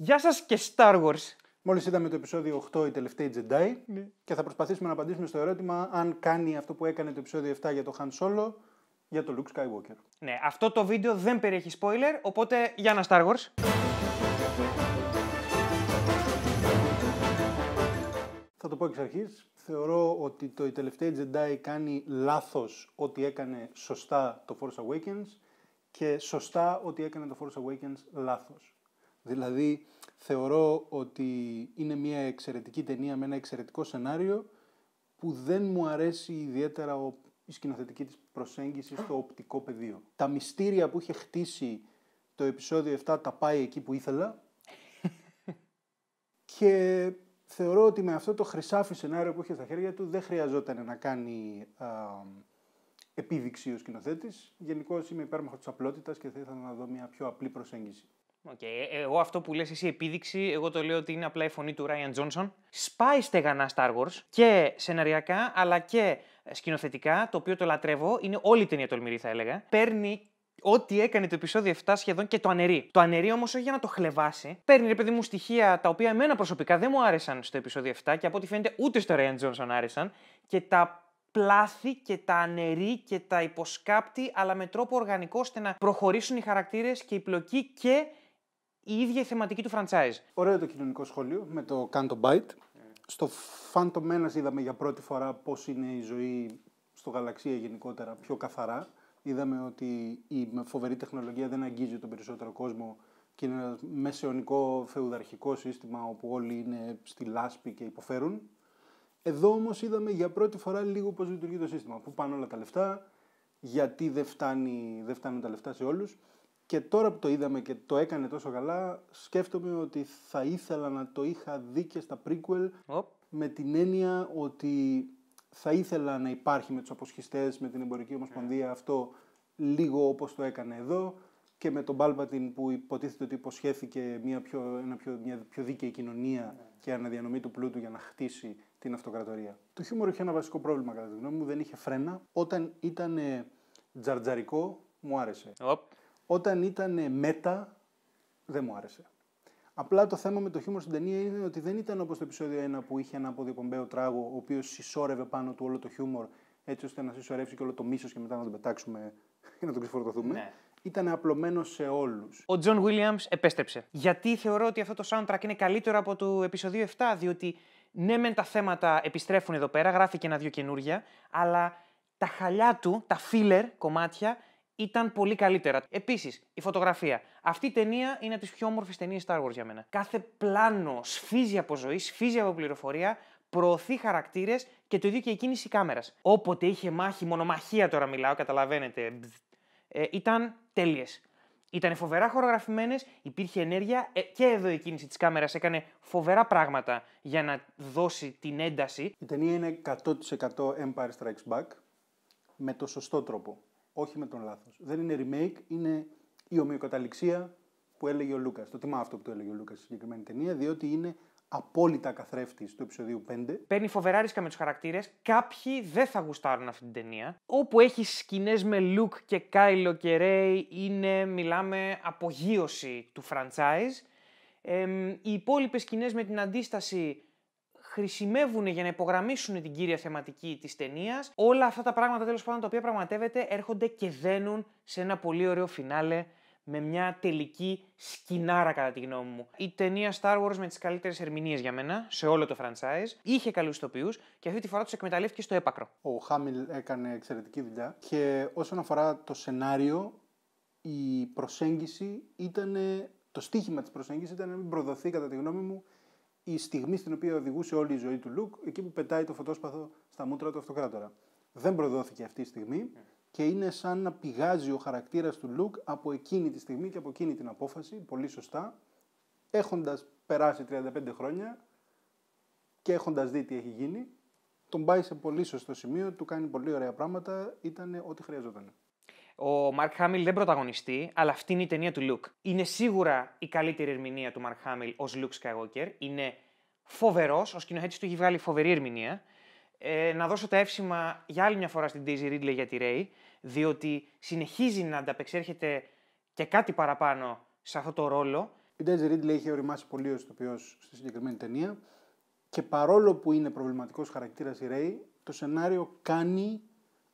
Γεια σας και Star Wars. Μόλις είδαμε το επεισόδιο 8, η τελευταία Jedi, ναι. και θα προσπαθήσουμε να απαντήσουμε στο ερώτημα αν κάνει αυτό που έκανε το επεισόδιο 7 για το Han Solo για το Luke Skywalker. Ναι, αυτό το βίντεο δεν περιέχει spoiler, οπότε για να Star Wars. Θα το πω εξ αρχής. Θεωρώ ότι το η τελευταία Jedi κάνει λάθος ότι έκανε σωστά το Force Awakens και σωστά ότι έκανε το Force Awakens λάθος. Δηλαδή θεωρώ ότι είναι μια εξαιρετική ταινία με ένα εξαιρετικό σενάριο που δεν μου αρέσει ιδιαίτερα ο, η σκηνοθετική της προσέγγιση στο οπτικό πεδίο. Τα μυστήρια που είχε χτίσει το επεισόδιο 7 τα πάει εκεί που ήθελα και θεωρώ ότι με αυτό το χρυσάφι σενάριο που είχε στα χέρια του δεν χρειαζόταν να κάνει επίδειξη ο σκηνοθέτης. Γενικώς είμαι υπέρμαχος της απλότητας και θα ήθελα να δω μια πιο απλή προσέγγιση. Okay. Ε, εγώ αυτό που λες εσύ επίδειξη, εγώ το λέω ότι είναι απλά η φωνή του Ryan Τζόνσον. Σπάει στεγανά Star Wars και σεναριακά αλλά και ε, σκηνοθετικά, το οποίο το λατρεύω. Είναι όλη η ταινία τολμηρή θα έλεγα. Παίρνει ό,τι έκανε το επεισόδιο 7 σχεδόν και το αναιρεί. Το αναιρεί όμως όχι για να το χλεβάσει. Παίρνει ρε παιδί μου στοιχεία τα οποία εμένα προσωπικά δεν μου άρεσαν στο επεισόδιο 7 και από ό,τι φαίνεται ούτε στο Ryan Johnson άρεσαν και τα πλάθη και τα αναιρεί και τα υποσκάπτει αλλά με τρόπο οργανικό ώστε να προχωρήσουν οι χαρακτήρες και η πλοκή και η ίδια η θεματική του franchise. Ωραίο το κοινωνικό σχόλιο με το Canto Bite. Ε. Στο Phantom Menace είδαμε για πρώτη φορά πώς είναι η ζωή στο γαλαξία γενικότερα πιο καθαρά. Είδαμε ότι η φοβερή τεχνολογία δεν αγγίζει τον περισσότερο κόσμο και είναι ένας μεσαιωνικό φεουδαρχικό σύστημα όπου όλοι είναι στη λάσπη και υποφέρουν. Εδώ όμως είδαμε για πρώτη φορά λίγο πώς λειτουργεί το σύστημα. Πού πάνε όλα τα λεφτά, γιατί δεν, φτάνει, δεν φτάνουν τα λεφτά σε όλους. Και τώρα που το είδαμε και το έκανε τόσο καλά, σκέφτομαι ότι θα ήθελα να το είχα δει και στα prequel με την έννοια ότι θα ήθελα να υπάρχει με τους αποσχιστές, με την Εμπορική Ομοσπονδία ε. αυτό λίγο όπως το έκανε εδώ και με τον Μπάλπατιν που υποτίθεται ότι υποσχέθηκε μια πιο, ένα πιο, πιο δίκαιη κοινωνία ε. και αναδιανομή του πλούτου για να χτίσει την αυτοκρατορία. Το χιούμορ είχε ένα βασικό πρόβλημα κατά τη γνώμη μου, δεν είχε φρένα. Όταν ήταν τζαρτζαρικό μου άρεσε. Όταν ήταν μετα, δεν μου άρεσε. Απλά το θέμα με το χιούμορ στην ταινία είναι ότι δεν ήταν όπως το επεισόδιο 1 που είχε ένα αποδιοπομπαίο τράγο, ο οποίος συσσόρευε πάνω του όλο το χιούμορ, έτσι ώστε να συσσωρεύσει και όλο το μίσος και μετά να τον πετάξουμε και να τον ξεφορτωθούμε. Ναι. Ήταν απλωμένο σε όλους. Ο Τζον Βίλιαμ επέστρεψε. Γιατί θεωρώ ότι αυτό το soundtrack είναι καλύτερο από το επεισόδιο 7, διότι ναι, μεν τα θέματα επιστρέφουν εδώ πέρα, γράφει και ένα-δύο καινούργια, αλλά τα χαλιά του, τα filler κομμάτια, ήταν πολύ καλύτερα. Επίσης, η φωτογραφία. Αυτή η ταινία είναι από τις πιο όμορφες ταινίες Star Wars για μένα. Κάθε πλάνο σφίζει από ζωή, σφίζει από πληροφορία, προωθεί χαρακτήρες και το ίδιο και η κίνηση κάμερας. Όποτε είχε μάχη, μονομαχία τώρα μιλάω, καταλαβαίνετε. Ε, ήταν τέλειες. Ήταν φοβερά χορογραφημένες, υπήρχε ενέργεια ε, και εδώ η κίνηση της κάμερας έκανε φοβερά πράγματα για να δώσει την ένταση. Η ταινία είναι 100% Empire Strikes Back με το σωστό τρόπο όχι με τον λάθος. Δεν είναι remake, είναι η ομοιοκαταληξία που έλεγε ο Λούκας. Το τιμά αυτό που το έλεγε ο Λούκας στη συγκεκριμένη ταινία, διότι είναι απόλυτα καθρέφτης του επεισοδίου 5. Παίρνει φοβερά ρίσκα με τους χαρακτήρες. Κάποιοι δεν θα γουστάρουν αυτή την ταινία. Όπου έχει σκηνές με Λουκ και Κάιλο και Ρέι, είναι, μιλάμε, απογείωση του franchise. οι υπόλοιπες σκηνές με την αντίσταση χρησιμεύουν για να υπογραμμίσουν την κύρια θεματική της ταινίας. Όλα αυτά τα πράγματα τέλος πάντων τα οποία πραγματεύεται έρχονται και δένουν σε ένα πολύ ωραίο φινάλε με μια τελική σκηνάρα κατά τη γνώμη μου. Η ταινία Star Wars με τις καλύτερες ερμηνείες για μένα, σε όλο το franchise, είχε καλούς τοπίους και αυτή τη φορά τους εκμεταλλεύτηκε στο έπακρο. Ο Χάμιλ έκανε εξαιρετική δουλειά και όσον αφορά το σενάριο, η προσέγγιση ήταν, το στίχημα της προσέγγισης ήταν να μην προδοθεί κατά τη γνώμη μου η στιγμή στην οποία οδηγούσε όλη η ζωή του Λουκ, εκεί που πετάει το φωτόσπαθο στα μούτρα του αυτοκράτορα. Δεν προδόθηκε αυτή η στιγμή και είναι σαν να πηγάζει ο χαρακτήρας του Λουκ από εκείνη τη στιγμή και από εκείνη την απόφαση, πολύ σωστά, έχοντας περάσει 35 χρόνια και έχοντας δει τι έχει γίνει, τον πάει σε πολύ σωστό σημείο, του κάνει πολύ ωραία πράγματα, ήταν ό,τι χρειαζόταν ο Μαρκ Χάμιλ δεν πρωταγωνιστεί, αλλά αυτή είναι η ταινία του Λουκ. Είναι σίγουρα η καλύτερη ερμηνεία του Μαρκ Χάμιλ ω Λουκ Skywalker. Είναι φοβερός, ο σκηνοθέτης του έχει βγάλει φοβερή ερμηνεία. Ε, να δώσω τα εύσημα για άλλη μια φορά στην Daisy Ridley για τη Ray, διότι συνεχίζει να ανταπεξέρχεται και κάτι παραπάνω σε αυτό το ρόλο. Η Daisy Ridley είχε οριμάσει πολύ ως οποίο στη συγκεκριμένη ταινία και παρόλο που είναι προβληματικός χαρακτήρας η Ray, το σενάριο κάνει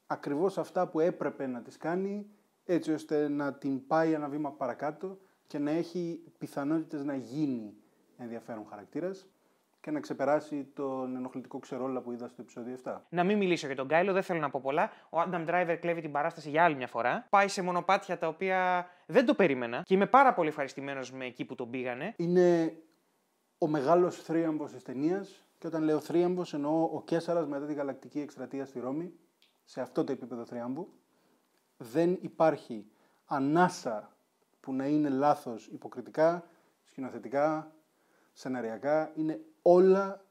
ακριβώς αυτά που έπρεπε να τις κάνει έτσι ώστε να την πάει ένα βήμα παρακάτω και να έχει πιθανότητες να γίνει ενδιαφέρον χαρακτήρας και να ξεπεράσει τον ενοχλητικό ξερόλα που είδα στο επεισόδιο 7. Να μην μιλήσω για τον Κάιλο, δεν θέλω να πω πολλά. Ο Adam Driver κλέβει την παράσταση για άλλη μια φορά. Πάει σε μονοπάτια τα οποία δεν το περίμενα και είμαι πάρα πολύ ευχαριστημένος με εκεί που τον πήγανε. Είναι ο μεγάλος θρίαμβος της ταινίας. Και όταν λέω θρίαμβος, εννοώ ο Κέσσαρα μετά τη γαλακτική εκστρατεία στη Ρώμη σε αυτό το επίπεδο θριάμβου. Δεν υπάρχει ανάσα που να είναι λάθος υποκριτικά, σκηνοθετικά, σεναριακά. Είναι όλα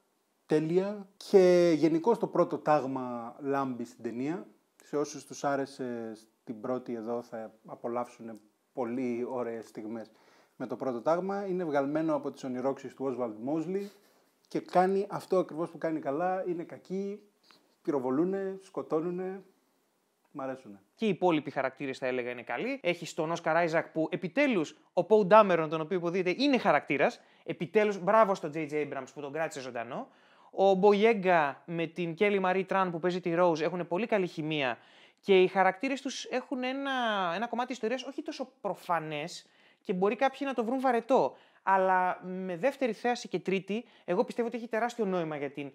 τέλεια και γενικώ το πρώτο τάγμα λάμπει στην ταινία. Σε όσους τους άρεσε την πρώτη εδώ θα απολαύσουν πολύ ωραίες στιγμές με το πρώτο τάγμα. Είναι βγαλμένο από τις ονειρώξεις του Oswald Mosley και κάνει αυτό ακριβώς που κάνει καλά, είναι κακή, πυροβολούν, σκοτώνουν. Μ' αρέσουν. Και οι υπόλοιποι χαρακτήρες, θα έλεγα, είναι καλοί. Έχει τον Όσκαρ Άιζακ που επιτέλους ο Πόου Ντάμερον, τον οποίο υποδείται, είναι χαρακτήρας. Επιτέλους, μπράβο στον Τζέι Abrams που τον κράτησε ζωντανό. Ο Μπογέγκα με την Κέλλη Μαρή Τραν που παίζει τη Rose έχουν πολύ καλή χημεία και οι χαρακτήρες τους έχουν ένα, ένα κομμάτι ιστορίας όχι τόσο προφανές και μπορεί κάποιοι να το βρουν βαρετό. Αλλά με δεύτερη θέση και τρίτη, εγώ πιστεύω ότι έχει τεράστιο νόημα για την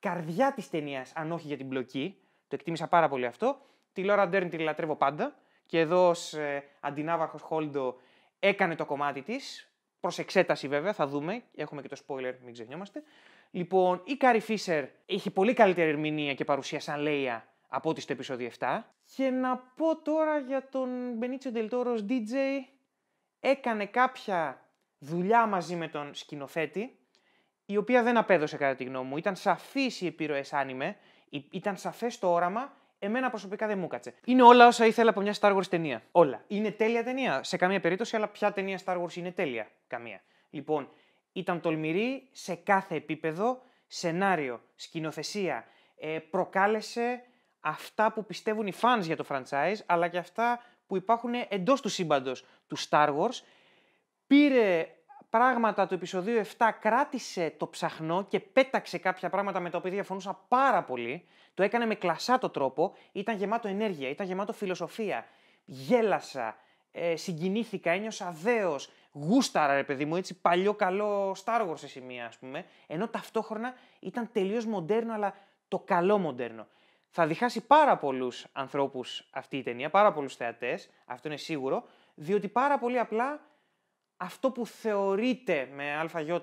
καρδιά της ταινίας, αν όχι για την πλοκή. Το εκτίμησα πάρα πολύ αυτό. Τη Λόρα Ντέρν τη λατρεύω πάντα. Και εδώ ως ε, αντινάβαρχος Χόλντο έκανε το κομμάτι της, Προς εξέταση βέβαια, θα δούμε. Έχουμε και το spoiler, μην ξεχνιόμαστε. Λοιπόν, η Κάρι Φίσερ είχε πολύ καλύτερη ερμηνεία και παρουσία σαν Λέια από ό,τι στο επεισόδιο 7. Και να πω τώρα για τον Μπενίτσιο Ντελτόρο DJ. Έκανε κάποια δουλειά μαζί με τον σκηνοθέτη η οποία δεν απέδωσε κατά τη γνώμη μου. Ήταν σαφείς οι επιρροές άνιμε, ήταν σαφές το όραμα, εμένα προσωπικά δεν μου κάτσε. Είναι όλα όσα ήθελα από μια Star Wars ταινία. Όλα. Είναι τέλεια ταινία σε καμία περίπτωση, αλλά ποια ταινία Star Wars είναι τέλεια. Καμία. Λοιπόν, ήταν τολμηρή σε κάθε επίπεδο, σενάριο, σκηνοθεσία. Ε, προκάλεσε αυτά που πιστεύουν οι fans για το franchise, αλλά και αυτά που υπάρχουν εντός του σύμπαντος του Star Wars. Πήρε πράγματα του επεισοδίου 7 κράτησε το ψαχνό και πέταξε κάποια πράγματα με τα οποία διαφωνούσα πάρα πολύ. Το έκανε με κλασάτο τρόπο, ήταν γεμάτο ενέργεια, ήταν γεμάτο φιλοσοφία. Γέλασα, ε, συγκινήθηκα, ένιωσα δέος, γούσταρα ρε παιδί μου, έτσι παλιό καλό Star Wars σε σημεία ας πούμε, ενώ ταυτόχρονα ήταν τελείως μοντέρνο αλλά το καλό μοντέρνο. Θα διχάσει πάρα πολλούς ανθρώπους αυτή η ταινία, πάρα πολλούς θεατές, αυτό είναι σίγουρο, διότι πάρα πολύ απλά αυτό που θεωρείται με ΑΙ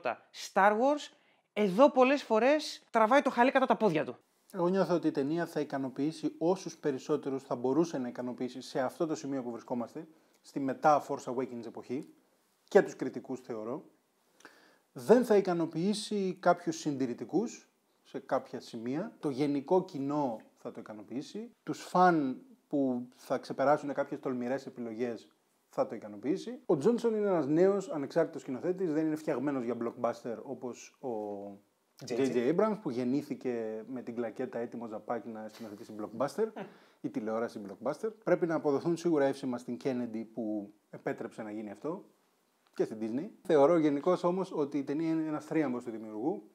Star Wars, εδώ πολλές φορές τραβάει το χαλί κατά τα πόδια του. Εγώ νιώθω ότι η ταινία θα ικανοποιήσει όσους περισσότερους θα μπορούσε να ικανοποιήσει σε αυτό το σημείο που βρισκόμαστε, στη μετά Force Awakens εποχή, και τους κριτικούς θεωρώ. Δεν θα ικανοποιήσει κάποιους συντηρητικούς σε κάποια σημεία. Το γενικό κοινό θα το ικανοποιήσει. Τους φαν που θα ξεπεράσουν κάποιες τολμηρές επιλογές θα το ικανοποιήσει. Ο Τζόνσον είναι ένας νέος ανεξάρτητος σκηνοθέτης, δεν είναι φτιαγμένος για blockbuster όπως ο J.J. Abrams που γεννήθηκε με την κλακέτα έτοιμος ζαπάκι να σκηνοθετήσει blockbuster ή τηλεόραση blockbuster. Πρέπει να αποδοθούν σίγουρα εύσημα στην Kennedy που επέτρεψε να γίνει αυτό και στην Disney. Θεωρώ γενικώς όμως ότι η ταινία είναι ένας θρίαμβος του δημιουργού.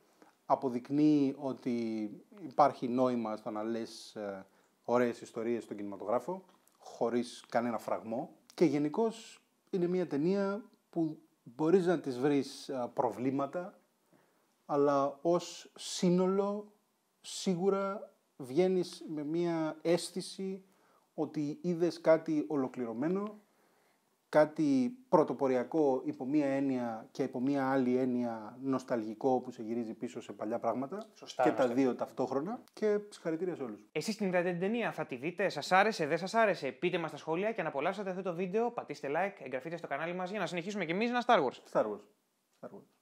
Αποδεικνύει ότι υπάρχει νόημα στο να λες ωραίες ιστορίες στον κινηματογράφο χωρίς κανένα φραγμό και γενικώ είναι μια ταινία που μπορείς να της βρεις προβλήματα, αλλά ως σύνολο σίγουρα βγαίνεις με μια αίσθηση ότι είδες κάτι ολοκληρωμένο κάτι πρωτοποριακό υπό μία έννοια και υπό μία άλλη έννοια νοσταλγικό που σε γυρίζει πίσω σε παλιά πράγματα. και τα δύο ταυτόχρονα. Και συγχαρητήρια σε όλους. Εσείς την είδατε την ταινία, θα τη δείτε, σας άρεσε, δεν σας άρεσε. Πείτε μας στα σχόλια και αν απολαύσατε αυτό το βίντεο, πατήστε like, εγγραφείτε στο κανάλι μας για να συνεχίσουμε κι εμείς να Star Wars. Star Wars. Star Wars.